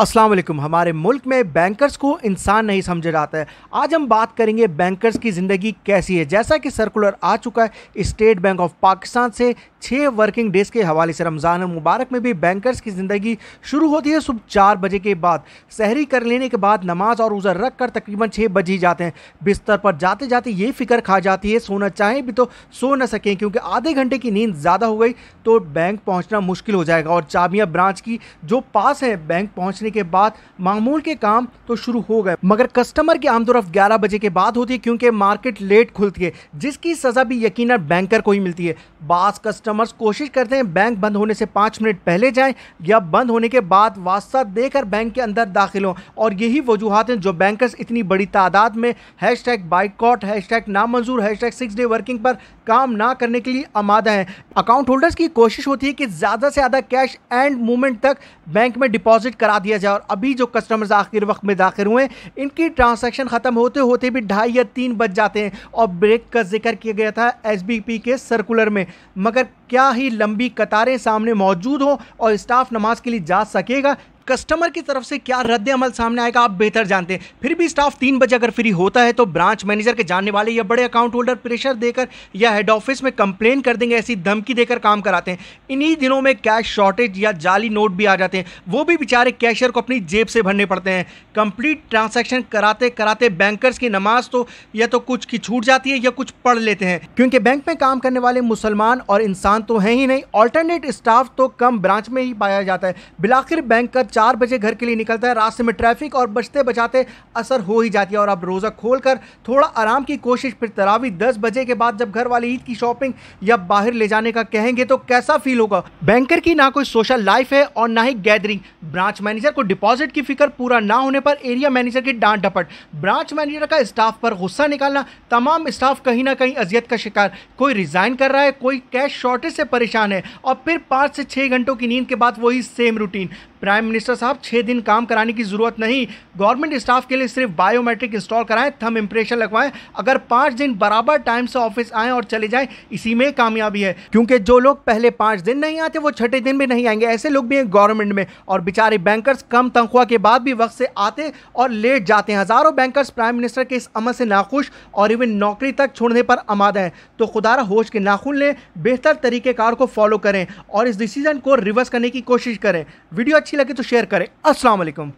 अस्सलाम वालेकुम हमारे मुल्क में बैंकर्स को इंसान नहीं समझा जाता है आज हम बात करेंगे बैंकर्स की ज़िंदगी कैसी है जैसा कि सर्कुलर आ चुका है स्टेट बैंक ऑफ पाकिस्तान से छः वर्किंग डेज़ के हवाले से रमज़ान मुबारक में भी बैंकर्स की ज़िंदगी शुरू होती है सुबह चार बजे के बाद सहरी कर लेने के बाद नमाज और उजर रख कर तकरीबन छः बज ही जाते हैं बिस्तर पर जाते जाते ये फिक्र खा जाती है सोना चाहें भी तो सो न सकें क्योंकि आधे घंटे की नींद ज़्यादा हो गई तो बैंक पहुँचना मुश्किल हो जाएगा और चाबियाँ ब्रांच की जो पास हैं बैंक पहुँचने पहुंचने के बाद मामूल के काम तो शुरू हो गए मगर कस्टमर की आमदोरफ ग्यारह बजे के बाद होती है क्योंकि मार्केट लेट खुलती है जिसकी सज़ा भी यकीन बैंकर को ही मिलती है बास कस्टमर्स कोशिश करते हैं बैंक बंद होने से पाँच मिनट पहले जाए या बंद होने के बाद वास्ता देकर बैंक के अंदर दाखिल हों और यही वजूहत हैं जो बैंकर्स इतनी बड़ी तादाद में hashtag boycott hashtag नामंजूर hashtag six day working पर काम ना करने के लिए आमादा है अकाउंट होल्डर्स की कोशिश होती है कि ज़्यादा से ज़्यादा कैश एंड मूवमेंट तक बैंक में डिपॉजिट करा दिया किया जाए और अभी जो कस्टमर्स आखिर वक्त में दाखिल हुए इनकी ट्रांसैक्शन ख़त्म होते होते भी ढाई या तीन बज जाते हैं और ब्रेक का जिक्र किया गया था एस के सर्कुलर में मगर क्या ही लंबी कतारें सामने मौजूद हों और स्टाफ नमाज के लिए जा सकेगा कस्टमर की तरफ से क्या रद्द अमल सामने आएगा आप बेहतर जानते हैं फिर भी स्टाफ तीन बजे अगर फ्री होता है तो ब्रांच मैनेजर के जानने वाले या बड़े अकाउंट होल्डर प्रेशर देकर या हेड ऑफिस में कंप्लेन कर देंगे ऐसी धमकी देकर काम कराते हैं इन्हीं दिनों में कैश शॉर्टेज या जाली नोट भी आ जाते हैं वो भी बेचारे कैशियर को अपनी जेब से भरने पड़ते हैं कंप्लीट ट्रांसैक्शन कराते कराते बैंकर्स की नमाज तो या तो कुछ की छूट जाती है या कुछ पढ़ लेते हैं क्योंकि बैंक में काम करने वाले मुसलमान और इंसान तो है ही नहीं ऑल्टरनेट स्टाफ तो कम ब्रांच में ही पाया जाता है बिलाखिर बैंक का चार बजे घर के लिए निकलता है रास्ते में ट्रैफिक और बचते बचाते असर हो ही जाती है और अब रोज़ा खोल थोड़ा आराम की कोशिश फिर तरावी दस बजे के बाद जब घर वाले ईद की शॉपिंग या बाहर ले जाने का कहेंगे तो कैसा फील होगा बैंकर की ना कोई सोशल लाइफ है और ना ही गैदरिंग ब्रांच मैनेजर को डिपॉजिट की फिक्र पूरा ना होने पर एरिया मैनेजर की डांट डपट ब्रांच मैनेजर का स्टाफ पर गुस्सा निकालना तमाम स्टाफ कहीं ना कहीं अजियत का शिकार कोई रिजाइन कर रहा है कोई कैश शॉर्ट छोटे से परेशान है और फिर पाँच से छः घंटों की नींद के बाद वही सेम रूटीन प्राइम मिनिस्टर साहब छः दिन काम कराने की ज़रूरत नहीं गवर्नमेंट स्टाफ के लिए सिर्फ बायोमेट्रिक इंस्टॉल कराएं थम इंप्रेशन लगवाएं अगर पाँच दिन बराबर टाइम से ऑफिस आएँ और चले जाएँ इसी में कामयाबी है क्योंकि जो लोग पहले पाँच दिन नहीं आते वो छठे दिन भी नहीं आएंगे ऐसे लोग भी हैं गवर्नमेंट में और बेचारे बैंकर्स कम तनख्वाह के बाद भी वक्त से आते और लेट जाते हैं हज़ारों बैंकर्स प्राइम मिनिस्टर के इस अमल से नाखुश और इवन नौकरी तक छोड़ने पर आमादा है तो खुदारा होश के नाखून लें बेहतर तरीक़ेकार को फॉलो करें और इस डिसीजन को रिवर्स करने की कोशिश करें वीडियो अच्छी अच्छी लगे तो शेयर करें असलम